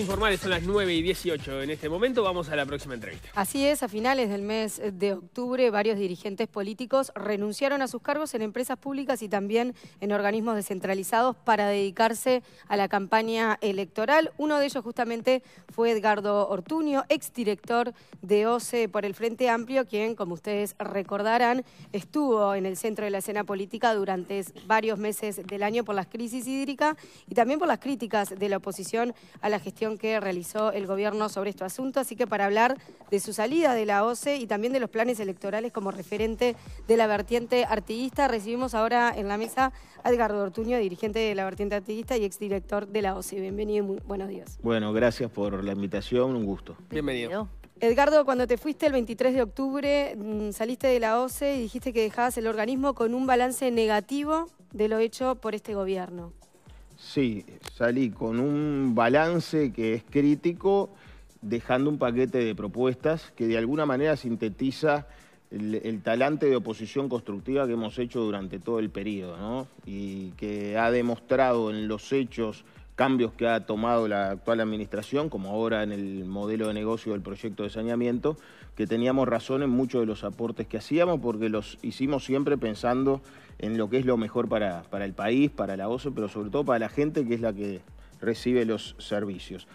informales son las 9 y 18 en este momento. Vamos a la próxima entrevista. Así es, a finales del mes de octubre varios dirigentes políticos renunciaron a sus cargos en empresas públicas y también en organismos descentralizados para dedicarse a la campaña electoral. Uno de ellos justamente fue Edgardo Ortuño, exdirector de OCE por el Frente Amplio, quien, como ustedes recordarán, estuvo en el centro de la escena política durante varios meses del año por las crisis hídricas y también por las críticas de la oposición a la gestión que realizó el gobierno sobre este asunto, así que para hablar de su salida de la OCE y también de los planes electorales como referente de la vertiente artiguista, recibimos ahora en la mesa a Edgardo Ortuño, dirigente de la vertiente artiguista y exdirector de la OCE. Bienvenido y buenos días. Bueno, gracias por la invitación, un gusto. Bienvenido. Edgardo, cuando te fuiste el 23 de octubre, mm, saliste de la OCE y dijiste que dejabas el organismo con un balance negativo de lo hecho por este gobierno. Sí, salí con un balance que es crítico, dejando un paquete de propuestas que de alguna manera sintetiza el, talante de oposición constructiva que hemos hecho durante todo el periodo, ¿no? Y que ha demostrado en los hechos cambios que ha tomado la actual administración, como ahora en el modelo de negocio del proyecto de saneamiento, que teníamos razón en muchos de los aportes que hacíamos porque los hicimos siempre pensando en lo que es lo mejor para, para el país, para la OCE, pero sobre todo para la gente que es la que recibe los servicios.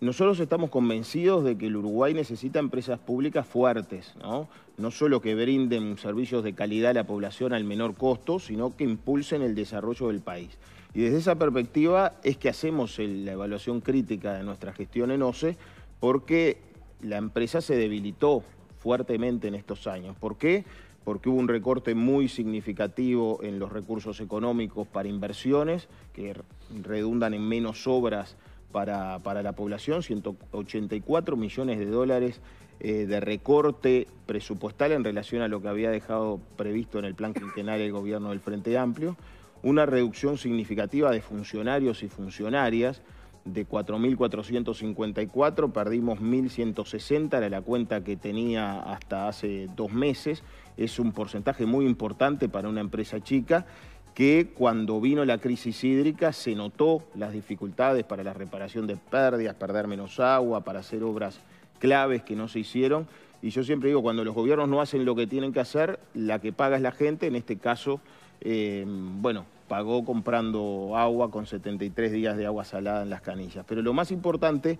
Nosotros estamos convencidos de que el Uruguay necesita empresas públicas fuertes, ¿no? no solo que brinden servicios de calidad a la población al menor costo, sino que impulsen el desarrollo del país. Y desde esa perspectiva es que hacemos la evaluación crítica de nuestra gestión en OCE, porque la empresa se debilitó fuertemente en estos años. ¿Por qué? porque hubo un recorte muy significativo en los recursos económicos para inversiones, que redundan en menos obras para, la población, 184 millones de dólares eh, de recorte presupuestal en relación a lo que había dejado previsto en el plan quinquenal el gobierno del Frente Amplio, una reducción significativa de funcionarios y funcionarias, de 4.454, perdimos 1.160, era la cuenta que tenía hasta hace dos meses, es un porcentaje muy importante para una empresa chica que cuando vino la crisis hídrica se notó las dificultades para la reparación de pérdidas, perder menos agua, para hacer obras claves que no se hicieron. Y yo siempre digo, cuando los gobiernos no hacen lo que tienen que hacer, la que paga es la gente, en este caso, eh, bueno, pagó comprando agua con 73 días de agua salada en las canillas. Pero lo más importante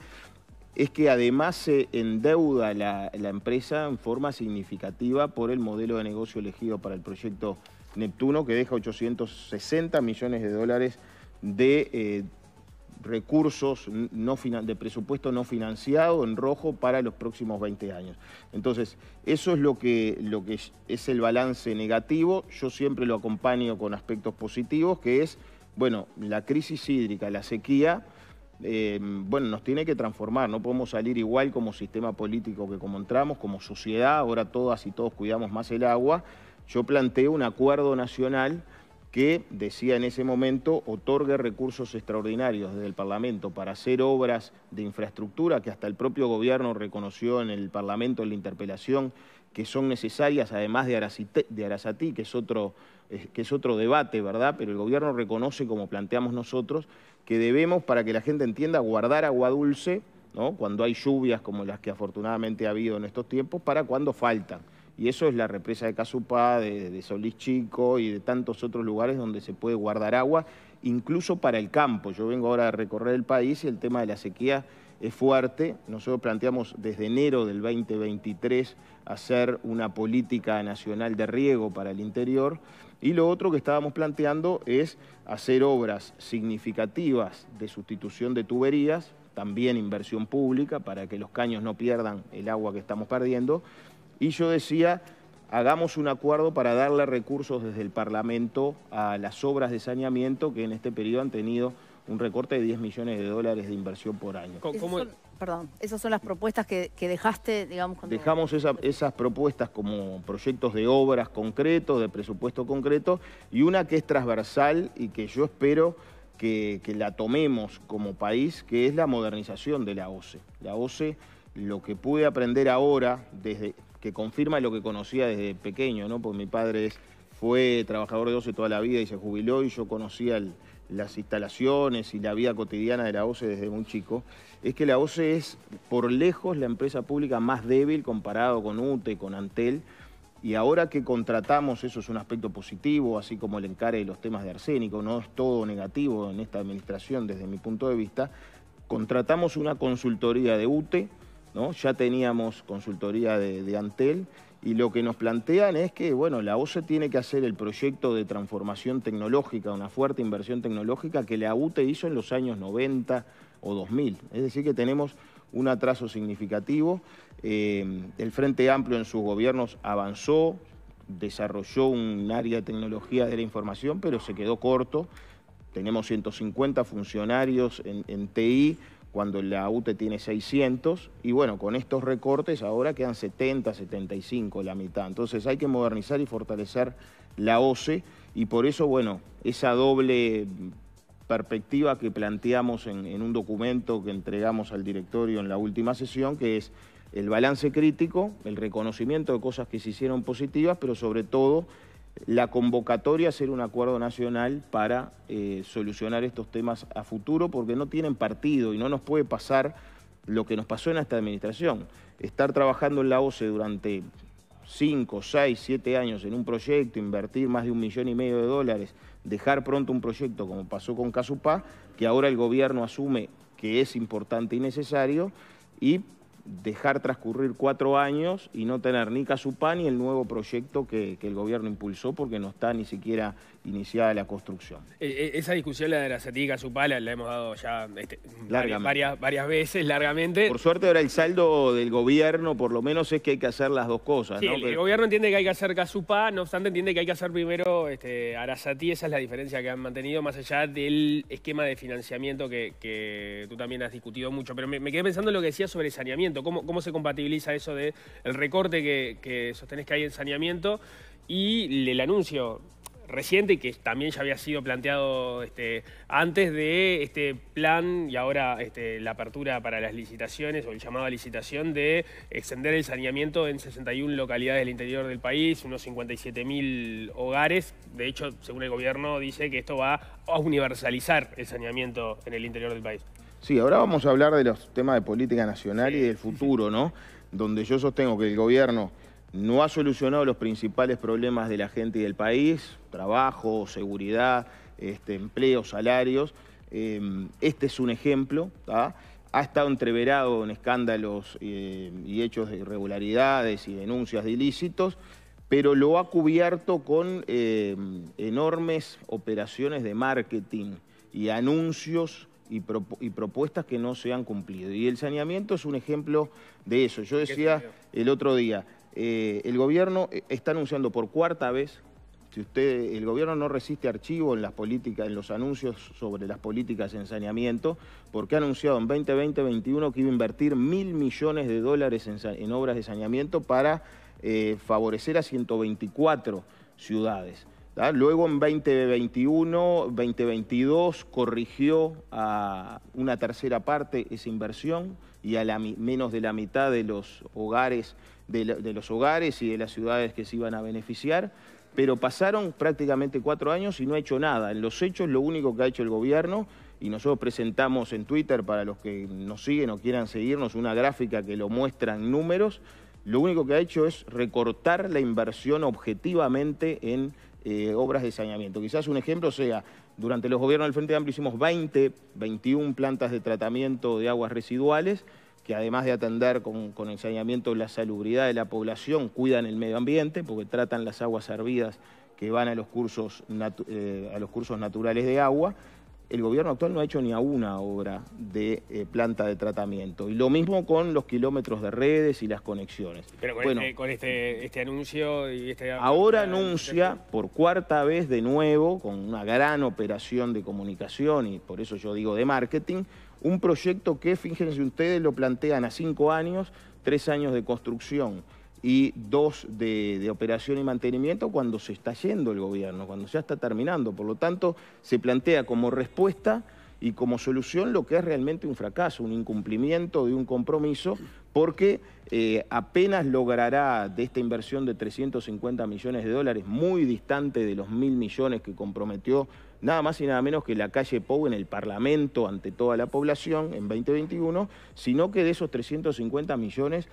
es que además se endeuda la, empresa en forma significativa por el modelo de negocio elegido para el proyecto Neptuno, que deja 860 millones de dólares de eh, recursos no de presupuesto no financiado en rojo para los próximos 20 años. Entonces, eso es lo que, lo que es el balance negativo. Yo siempre lo acompaño con aspectos positivos, que es, bueno, la crisis hídrica, la sequía eh, bueno, nos tiene que transformar, no podemos salir igual como sistema político que como entramos, como sociedad, ahora todas y todos cuidamos más el agua. Yo planteo un acuerdo nacional que, decía en ese momento, otorgue recursos extraordinarios desde el Parlamento para hacer obras de infraestructura que hasta el propio gobierno reconoció en el Parlamento en la interpelación que son necesarias, además de, Arasatí, que es, otro, eh, que es otro debate, ¿verdad? Pero el gobierno reconoce, como planteamos nosotros, que debemos, para que la gente entienda, guardar agua dulce, ¿no? cuando hay lluvias como las que afortunadamente ha habido en estos tiempos, para cuando faltan. Y eso es la represa de Casupá, de, de Solís Chico y de tantos otros lugares donde se puede guardar agua, incluso para el campo. Yo vengo ahora a recorrer el país y el tema de la sequía es fuerte. Nosotros planteamos desde enero del 2023 hacer una política nacional de riego para el interior. Y lo otro que estábamos planteando es hacer obras significativas de sustitución de tuberías, también inversión pública para que los caños no pierdan el agua que estamos perdiendo. Y yo decía, hagamos un acuerdo para darle recursos desde el Parlamento a las obras de saneamiento que en este periodo han tenido un recorte de 10 millones de dólares de inversión por año. perdón, esas son las propuestas que, dejaste, digamos... Cuando... Dejamos esas propuestas como proyectos de obras concretos, de presupuesto concreto, y una que es transversal y que yo espero que, la tomemos como país, que es la modernización de la OCE. La OCE, lo que pude aprender ahora, desde que confirma lo que conocía desde pequeño, ¿no? porque mi padre fue trabajador de OCE toda la vida y se jubiló y yo conocía el las instalaciones y la vida cotidiana de la OCE desde muy chico, es que la OCE es por lejos la empresa pública más débil comparado con UTE, con Antel, y ahora que contratamos, eso es un aspecto positivo, así como el encare de los temas de arsénico, no es todo negativo en esta administración desde mi punto de vista, contratamos una consultoría de UTE, ¿no? ya teníamos consultoría de Antel, y lo que nos plantean es que, bueno, la OCE tiene que hacer el proyecto de transformación tecnológica, una fuerte inversión tecnológica que la UTE hizo en los años 90 o 2000. Es decir, que tenemos un atraso significativo. Eh, el Frente Amplio en sus gobiernos avanzó, desarrolló un área de tecnología de la información, pero se quedó corto. Tenemos 150 funcionarios en TI cuando la UTE tiene 600, y bueno, con estos recortes ahora quedan 70, 75, la mitad. Entonces hay que modernizar y fortalecer la OCE, y por eso, bueno, esa doble perspectiva que planteamos en, en un documento que entregamos al directorio en la última sesión, que es el balance crítico, el reconocimiento de cosas que se hicieron positivas, pero sobre todo la convocatoria hacer un acuerdo nacional para eh, solucionar estos temas a futuro, porque no tienen partido y no nos puede pasar lo que nos pasó en esta administración. Estar trabajando en la OCE durante 5, 6, 7 años en un proyecto, invertir más de un millón y medio de dólares, dejar pronto un proyecto como pasó con Casupá, que ahora el gobierno asume que es importante y necesario, y dejar transcurrir cuatro años y no tener ni Casupán ni el nuevo proyecto que, que el gobierno impulsó porque no está ni siquiera iniciada la construcción. E, e, esa discusión, la de la y Cazupá la hemos dado ya este, varias, varias, veces, largamente. Por suerte ahora el saldo del gobierno, por lo menos, es que hay que hacer las dos cosas. el, gobierno entiende que hay que hacer Cazupá no obstante entiende que hay que hacer primero este, esa es la diferencia que han mantenido, más allá del esquema de financiamiento que, tú también has discutido mucho. Pero me, quedé pensando en lo que decías sobre saneamiento, cómo, se compatibiliza eso del el recorte que, que sostenés que hay en saneamiento y el anuncio reciente y que también ya había sido planteado este, antes de este plan y ahora este, la apertura para las licitaciones o el llamado a licitación de extender el saneamiento en 61 localidades del interior del país, unos 57.000 hogares. De hecho, según el gobierno, dice que esto va a universalizar el saneamiento en el interior del país. Sí, ahora vamos a hablar de los temas de política nacional y del futuro, ¿no? Donde yo sostengo que el gobierno no ha solucionado los principales problemas de la gente y del país, trabajo, seguridad, este, empleo, salarios. Em, este es un ejemplo, ha estado entreverado en escándalos em, y hechos de irregularidades y denuncias de ilícitos, pero lo ha cubierto con em, enormes operaciones de marketing y anuncios y, propuestas que no se han cumplido. Y el saneamiento es un ejemplo de eso. Yo decía el otro día, eh, el gobierno eh, está anunciando por cuarta vez, si usted, el gobierno no resiste archivo en las políticas, en los anuncios sobre las políticas en saneamiento, porque ha anunciado en 2020-2021 que iba a invertir mil millones de dólares en, obras de saneamiento para eh, favorecer a 124 ciudades. Luego en 2021, 2022 corrigió a una tercera parte esa inversión y a menos de la mitad de los hogares de, los hogares y de las ciudades que se iban a beneficiar, pero pasaron prácticamente cuatro años y no ha hecho nada. En los hechos lo único que ha hecho el gobierno y nosotros presentamos en Twitter para los que nos siguen o quieran seguirnos una gráfica que lo muestran números, lo único que ha hecho es recortar la inversión objetivamente en eh, obras de saneamiento. Quizás un ejemplo sea, durante los gobiernos del Frente Amplio hicimos 20, 21 plantas de tratamiento de aguas residuales que además de atender con, ensañamiento la salubridad de la población, cuidan el medio ambiente porque tratan las aguas hervidas que van a los cursos, eh, naturales de agua, el gobierno actual no ha hecho ni a una obra de eh, planta de tratamiento. Y lo mismo con los kilómetros de redes y las conexiones. Pero con, este, con este, este, anuncio y este Ahora anuncia por cuarta vez de nuevo, con una gran operación de comunicación, y por eso yo digo de marketing, un proyecto que, fíjense ustedes, lo plantean a cinco años, tres años de construcción y dos de, operación y mantenimiento cuando se está yendo el gobierno, cuando ya está terminando. Por lo tanto, se plantea como respuesta y como solución lo que es realmente un fracaso, un incumplimiento de un compromiso, porque eh, apenas logrará de esta inversión de 350 millones de dólares, muy distante de los mil millones que comprometió nada más y nada menos que la calle Pou en el Parlamento ante toda la población en 2021, sino que de esos 350 millones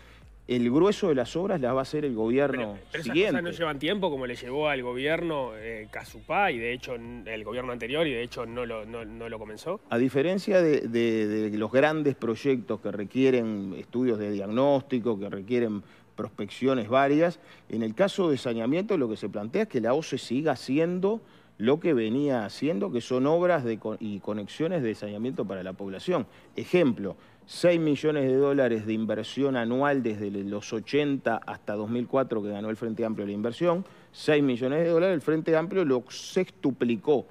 el grueso de las obras las va a hacer el gobierno pero, pero Esas no llevan tiempo, como le llevó al gobierno Cazupá eh, Casupá y de hecho el gobierno anterior y de hecho no lo, no, lo comenzó. A diferencia de, de, los grandes proyectos que requieren estudios de diagnóstico, que requieren prospecciones varias, en el caso de saneamiento lo que se plantea es que la OCE siga siendo lo que venía haciendo, que son obras y conexiones de saneamiento para la población. Ejemplo, 6 millones de dólares de inversión anual desde los 80 hasta 2004 que ganó el Frente Amplio la inversión, 6 millones de dólares, el Frente Amplio lo sextuplicó.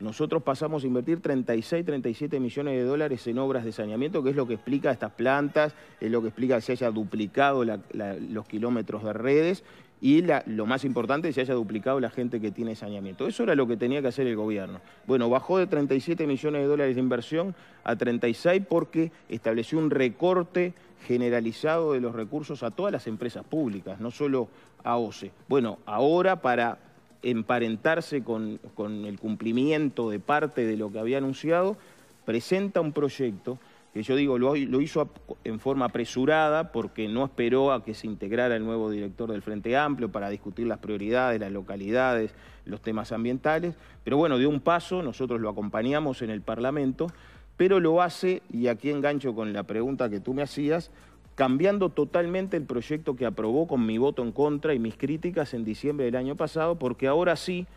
Nosotros pasamos a invertir 36, 37 millones de dólares en obras de saneamiento, que es lo que explica estas plantas, es lo que explica que se haya duplicado los kilómetros de redes y lo más importante, se haya duplicado la gente que tiene saneamiento. Eso era lo que tenía que hacer el gobierno. Bueno, bajó de 37 millones de dólares de inversión a 36 porque estableció un recorte generalizado de los recursos a todas las empresas públicas, no solo a OCE. Bueno, ahora para emparentarse con el cumplimiento de parte de lo que había anunciado, presenta un proyecto que yo digo, lo, hizo en forma apresurada porque no esperó a que se integrara el nuevo director del Frente Amplio para discutir las prioridades, las localidades, los temas ambientales, pero bueno, dio un paso, nosotros lo acompañamos en el Parlamento, pero lo hace, y aquí engancho con la pregunta que tú me hacías, cambiando totalmente el proyecto que aprobó con mi voto en contra y mis críticas en diciembre del año pasado, porque ahora sí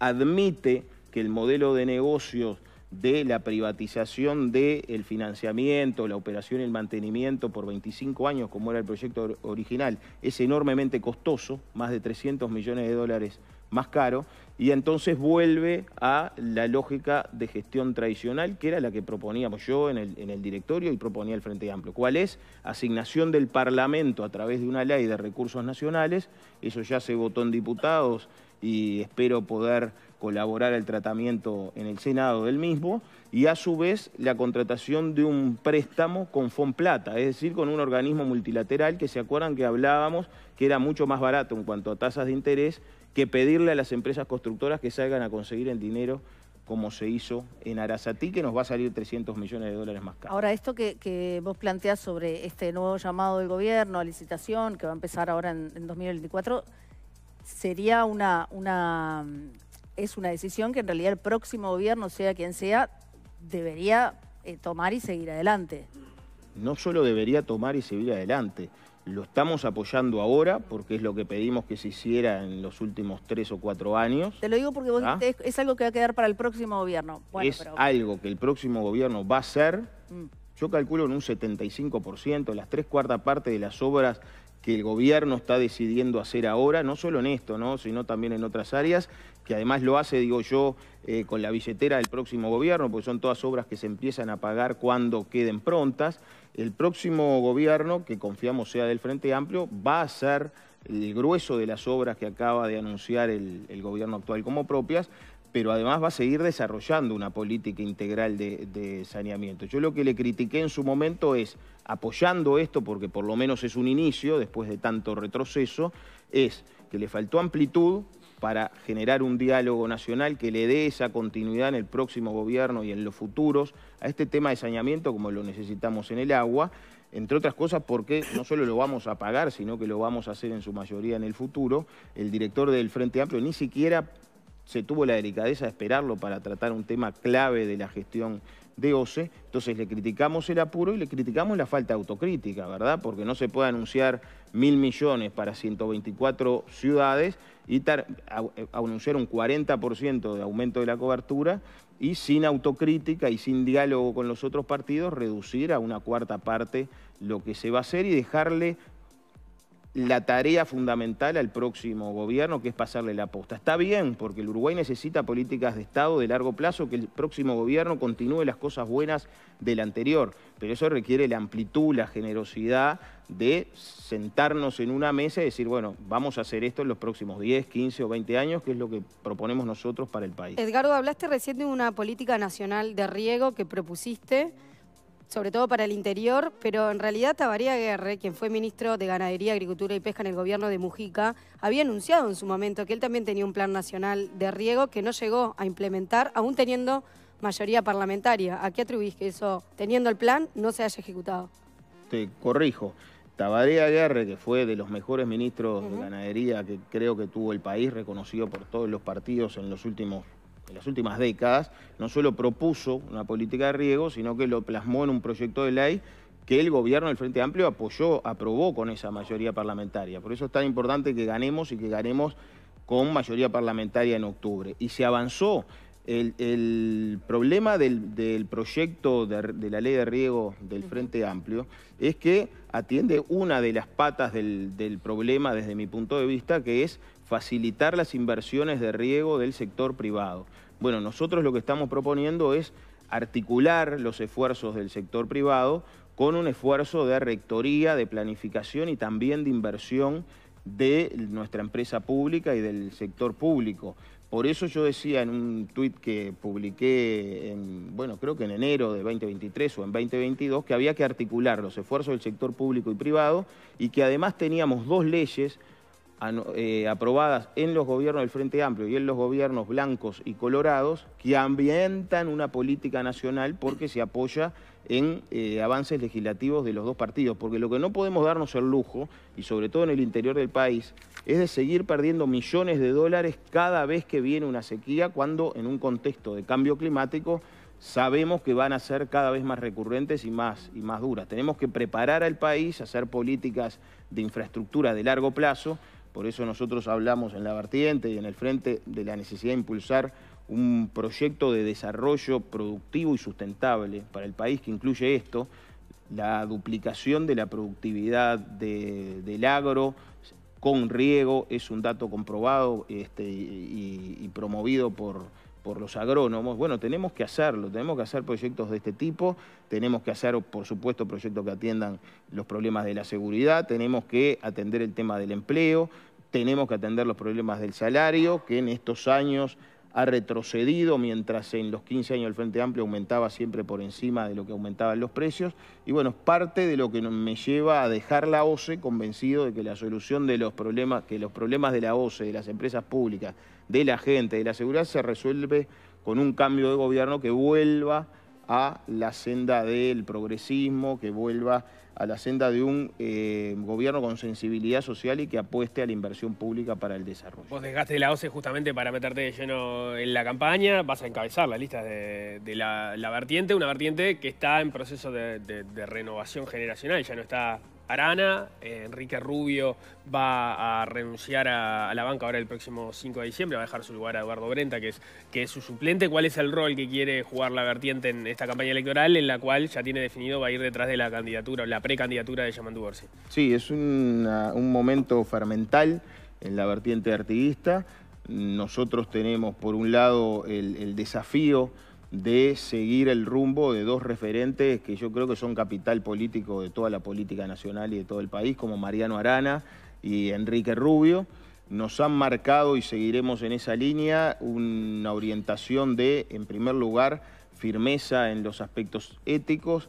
admite que el modelo de negocios de la privatización del financiamiento, la operación y el mantenimiento por 25 años, como era el proyecto original, es enormemente costoso, más de 300 millones de dólares más caro, y entonces vuelve a la lógica de gestión tradicional, que era la que proponíamos yo en el, en el directorio y proponía el Frente Amplio. ¿Cuál es? Asignación del Parlamento a través de una ley de recursos nacionales, eso ya se votó en diputados y espero poder colaborar al tratamiento en el Senado del mismo y a su vez la contratación de un préstamo con Fonplata, es decir, con un organismo multilateral que se acuerdan que hablábamos que era mucho más barato en cuanto a tasas de interés que pedirle a las empresas constructoras que salgan a conseguir el dinero como se hizo en Arasatí, que nos va a salir 300 millones de dólares más caro. Ahora, esto que, vos planteás sobre este nuevo llamado del gobierno a licitación, que va a empezar ahora en, 2024, ¿sería una, una es una decisión que en realidad el próximo gobierno, sea quien sea, debería eh, tomar y seguir adelante. No solo debería tomar y seguir adelante, lo estamos apoyando ahora porque es lo que pedimos que se hiciera en los últimos tres o cuatro años. Te lo digo porque ¿ah? es, algo que va a quedar para el próximo gobierno. es algo que el próximo gobierno va a hacer. Mm. Yo calculo en un 75%, las tres cuartas partes de las obras que el gobierno está decidiendo hacer ahora, no solo en esto, ¿no? sino también en otras áreas, que además lo hace, digo yo, eh, con la billetera del próximo gobierno, porque son todas obras que se empiezan a pagar cuando queden prontas. El próximo gobierno, que confiamos sea del Frente Amplio, va a ser el grueso de las obras que acaba de anunciar el, gobierno actual como propias, pero además va a seguir desarrollando una política integral de, de, saneamiento. Yo lo que le critiqué en su momento es, apoyando esto, porque por lo menos es un inicio, después de tanto retroceso, es que le faltó amplitud, para generar un diálogo nacional que le dé esa continuidad en el próximo gobierno y en los futuros a este tema de saneamiento como lo necesitamos en el agua, entre otras cosas porque no solo lo vamos a pagar, sino que lo vamos a hacer en su mayoría en el futuro. El director del Frente Amplio ni siquiera se tuvo la delicadeza de esperarlo para tratar un tema clave de la gestión de OCE. Entonces le criticamos el apuro y le criticamos la falta de autocrítica, ¿verdad? Porque no se puede anunciar mil millones para 124 ciudades y eh, anunciar un 40% de aumento de la cobertura y sin autocrítica y sin diálogo con los otros partidos reducir a una cuarta parte lo que se va a hacer y dejarle la tarea fundamental al próximo gobierno, que es pasarle la posta. Está bien, porque el Uruguay necesita políticas de Estado de largo plazo, que el próximo gobierno continúe las cosas buenas del anterior, pero eso requiere la amplitud, la generosidad de sentarnos en una mesa y decir, bueno, vamos a hacer esto en los próximos 10, 15 o 20 años, que es lo que proponemos nosotros para el país. Edgardo, hablaste recién de una política nacional de riego que propusiste sobre todo para el interior, pero en realidad Tabaré Aguerre, quien fue ministro de Ganadería, Agricultura y Pesca en el gobierno de Mujica, había anunciado en su momento que él también tenía un plan nacional de riego que no llegó a implementar, aún teniendo mayoría parlamentaria. ¿A qué atribuís que eso, teniendo el plan, no se haya ejecutado? Te corrijo. Tabaré Aguerre, que fue de los mejores ministros de ganadería que creo que tuvo el país, reconocido por todos los partidos en los últimos en las últimas décadas, no solo propuso una política de riego, sino que lo plasmó en un proyecto de ley que el gobierno del Frente Amplio apoyó, aprobó con esa mayoría parlamentaria. Por eso es tan importante que ganemos y que ganemos con mayoría parlamentaria en octubre. Y se avanzó. El, problema del, proyecto de, la ley de riego del Frente Amplio es que atiende una de las patas del problema desde mi punto de vista, que es facilitar las inversiones de riego del sector privado. Bueno, nosotros lo que estamos proponiendo es articular los esfuerzos del sector privado con un esfuerzo de rectoría, de planificación y también de inversión de nuestra empresa pública y del sector público. Por eso yo decía en un tuit que publiqué, en, bueno, creo que en enero de 2023 o en 2022, que había que articular los esfuerzos del sector público y privado y que además teníamos dos leyes eh, aprobadas en los gobiernos del Frente Amplio y en los gobiernos blancos y colorados que ambientan una política nacional porque se apoya en eh, avances legislativos de los dos partidos. Porque lo que no podemos darnos el lujo, y sobre todo en el interior del país, es de seguir perdiendo millones de dólares cada vez que viene una sequía, cuando en un contexto de cambio climático sabemos que van a ser cada vez más recurrentes y más, y más duras. Tenemos que preparar al país, hacer políticas de infraestructura de largo plazo por eso nosotros hablamos en la vertiente y en el frente de la necesidad de impulsar un proyecto de desarrollo productivo y sustentable para el país que incluye esto, la duplicación de la productividad del agro con riego, es un dato comprobado este, y, promovido por, por los agrónomos. Bueno, tenemos que hacerlo, tenemos que hacer proyectos de este tipo, tenemos que hacer, por supuesto, proyectos que atiendan los problemas de la seguridad, tenemos que atender el tema del empleo, tenemos que atender los problemas del salario, que en estos años ha retrocedido, mientras en los 15 años el Frente Amplio aumentaba siempre por encima de lo que aumentaban los precios. Y bueno, es parte de lo que me lleva a dejar la OCE convencido de que la solución de los problemas, que los problemas de la OCE, de las empresas públicas, de la gente, de la seguridad, se resuelve con un cambio de gobierno que vuelva a la senda del progresismo, que vuelva a la senda de un eh, gobierno con sensibilidad social y que apueste a la inversión pública para el desarrollo. Vos desgaste la OCE justamente para meterte de lleno en la campaña, vas a encabezar las lista de, la, vertiente, una vertiente que está en proceso de renovación generacional, ya no está Arana, eh, Enrique Rubio va a renunciar a, la banca ahora el próximo 5 de diciembre, va a dejar su lugar a Eduardo Brenta, que es, que su suplente. ¿Cuál es el rol que quiere jugar la vertiente en esta campaña electoral, en la cual ya tiene definido va a ir detrás de la candidatura, o la precandidatura de Yamandú Orsi? Sí, es ah, un momento fermental en la vertiente artiguista. Nosotros tenemos, por un lado, el desafío de seguir el rumbo de dos referentes que yo creo que son capital político de toda la política nacional y de todo el país, como Mariano Arana y Enrique Rubio. Nos han marcado y seguiremos en esa línea una orientación de, en primer lugar, firmeza en los aspectos éticos.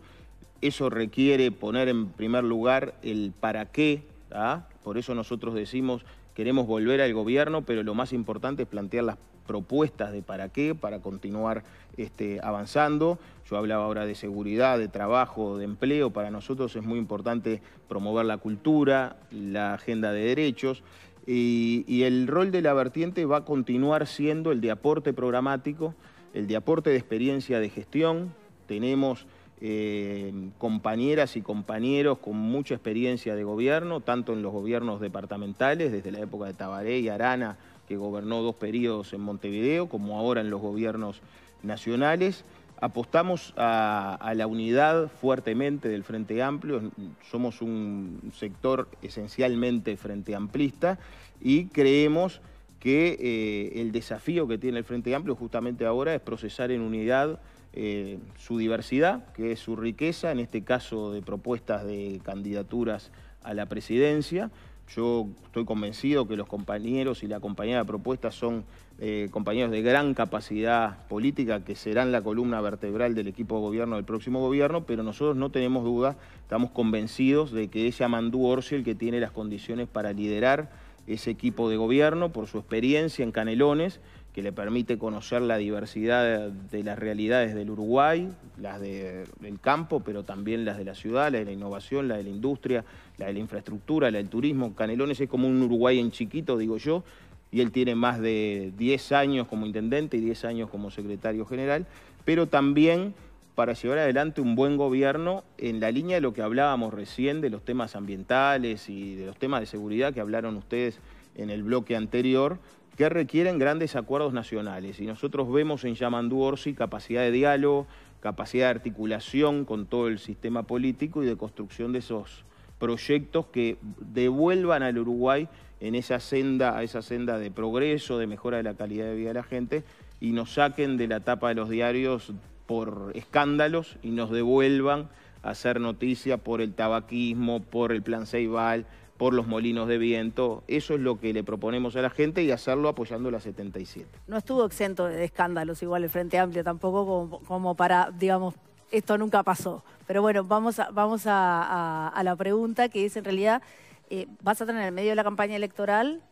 Eso requiere poner en primer lugar el para qué. ¿ah? Por eso nosotros decimos queremos volver al gobierno, pero lo más importante es plantear las propuestas de para qué, para continuar este, avanzando. Yo hablaba ahora de seguridad, de trabajo, de empleo. Para nosotros es muy importante promover la cultura, la agenda de derechos. Y, el rol de la vertiente va a continuar siendo el de aporte programático, el de aporte de experiencia de gestión. Tenemos eh, compañeras y compañeros con mucha experiencia de gobierno, tanto en los gobiernos departamentales, desde la época de Tabaré y Arana, que gobernó dos periodos en Montevideo, como ahora en los gobiernos nacionales. Apostamos a, la unidad fuertemente del Frente Amplio, somos un sector esencialmente frente amplista y creemos que eh, el desafío que tiene el Frente Amplio justamente ahora es procesar en unidad eh, su diversidad, que es su riqueza, en este caso de propuestas de candidaturas a la presidencia, yo estoy convencido que los compañeros y la compañera de propuesta son eh, compañeros de gran capacidad política que serán la columna vertebral del equipo de gobierno del próximo gobierno, pero nosotros no tenemos duda, estamos convencidos de que es Amandú Orsi el que tiene las condiciones para liderar ese equipo de gobierno por su experiencia en Canelones, que le permite conocer la diversidad de las realidades del Uruguay, las del campo, pero también las de la ciudad, la de la innovación, la de la industria, la de la infraestructura, la del turismo. Canelones es como un Uruguay en chiquito, digo yo, y él tiene más de 10 años como intendente y 10 años como secretario general, pero también para llevar adelante un buen gobierno en la línea de lo que hablábamos recién de los temas ambientales y de los temas de seguridad que hablaron ustedes en el bloque anterior, que requieren grandes acuerdos nacionales. Y nosotros vemos en Yamandú Orsi capacidad de diálogo, capacidad de articulación con todo el sistema político y de construcción de esos proyectos que devuelvan al Uruguay en esa senda, a esa senda de progreso, de mejora de la calidad de vida de la gente y nos saquen de la tapa de los diarios por escándalos y nos devuelvan a hacer noticia por el tabaquismo, por el plan Ceibal, por los molinos de viento. Eso es lo que le proponemos a la gente y hacerlo apoyando la 77. No estuvo exento de escándalos igual el Frente Amplio tampoco como, para, digamos, esto nunca pasó. Pero bueno, vamos a, vamos a, la pregunta que es en realidad, eh, vas a tener en medio de la campaña electoral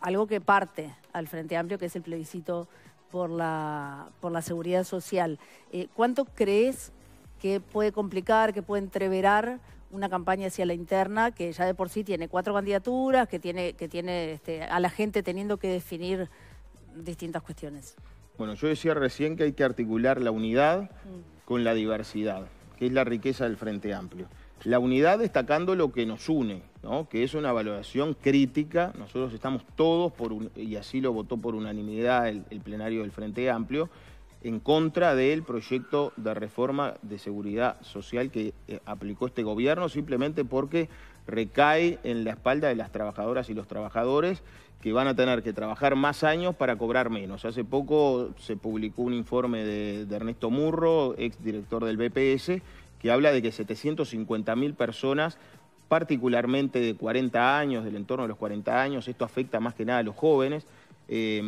algo que parte al Frente Amplio, que es el plebiscito por la, por la seguridad social. Eh, ¿Cuánto crees que puede complicar, que puede entreverar una campaña hacia la interna que ya de por sí tiene cuatro candidaturas, que tiene, que tiene este, a la gente teniendo que definir distintas cuestiones. Bueno, yo decía recién que hay que articular la unidad mm. con la diversidad, que es la riqueza del Frente Amplio. La unidad destacando lo que nos une, ¿no? que es una valoración crítica. Nosotros estamos todos, por un, y así lo votó por unanimidad el plenario del Frente Amplio, en contra del proyecto de reforma de seguridad social que eh, aplicó este gobierno, simplemente porque recae en la espalda de las trabajadoras y los trabajadores que van a tener que trabajar más años para cobrar menos. Hace poco se publicó un informe de, Ernesto Murro, exdirector del BPS, que habla de que 750.000 personas particularmente de 40 años, del entorno de los 40 años, esto afecta más que nada a los jóvenes, eh,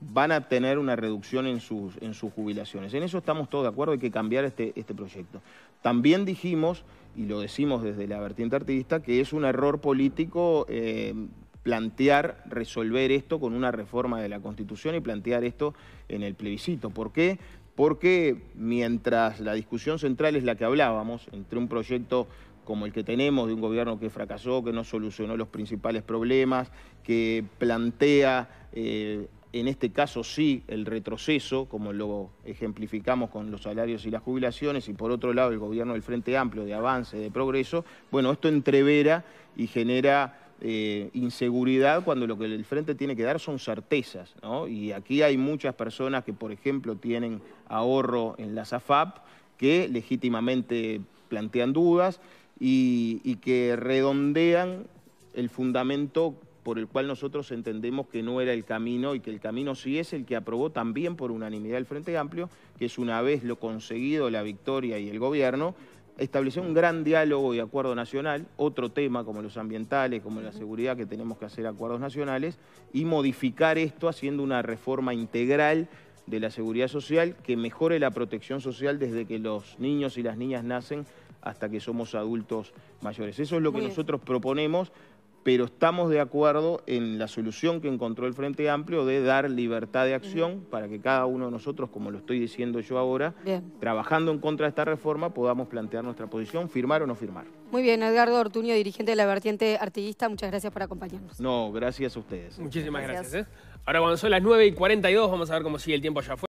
van a tener una reducción en sus, en sus jubilaciones. En eso estamos todos de acuerdo, hay que cambiar este, este proyecto. También dijimos, y lo decimos desde la vertiente artista, que es un error político eh, plantear resolver esto con una reforma de la Constitución y plantear esto en el plebiscito. ¿Por qué? Porque mientras la discusión central es la que hablábamos, entre un proyecto como el que tenemos, de un gobierno que fracasó, que no solucionó los principales problemas, que plantea, eh, en este caso sí, el retroceso, como lo ejemplificamos con los salarios y las jubilaciones, y por otro lado el gobierno del Frente Amplio de avance, de progreso, bueno, esto entrevera y genera... Eh, inseguridad cuando lo que el frente tiene que dar son certezas. ¿no? Y aquí hay muchas personas que, por ejemplo, tienen ahorro en la SAFAP que legítimamente plantean dudas y, que redondean el fundamento por el cual nosotros entendemos que no era el camino y que el camino sí es el que aprobó también por unanimidad el Frente Amplio, que es una vez lo conseguido la victoria y el gobierno, establecer un gran diálogo y acuerdo nacional, otro tema como los ambientales, como la seguridad, que tenemos que hacer acuerdos nacionales, y modificar esto haciendo una reforma integral de la seguridad social que mejore la protección social desde que los niños y las niñas nacen hasta que somos adultos mayores. Eso es lo que nosotros proponemos, pero estamos de acuerdo en la solución que encontró el Frente Amplio de dar libertad de acción para que cada uno de nosotros, como lo estoy diciendo yo ahora, trabajando en contra de esta reforma, podamos plantear nuestra posición, firmar o no firmar. Muy bien, Edgardo Ortuño, dirigente de la vertiente artiguista, muchas gracias por acompañarnos. No, gracias a ustedes. Muchísimas gracias. ¿eh? Ahora cuando son las 9 y 42 vamos a ver cómo sigue el tiempo allá afuera.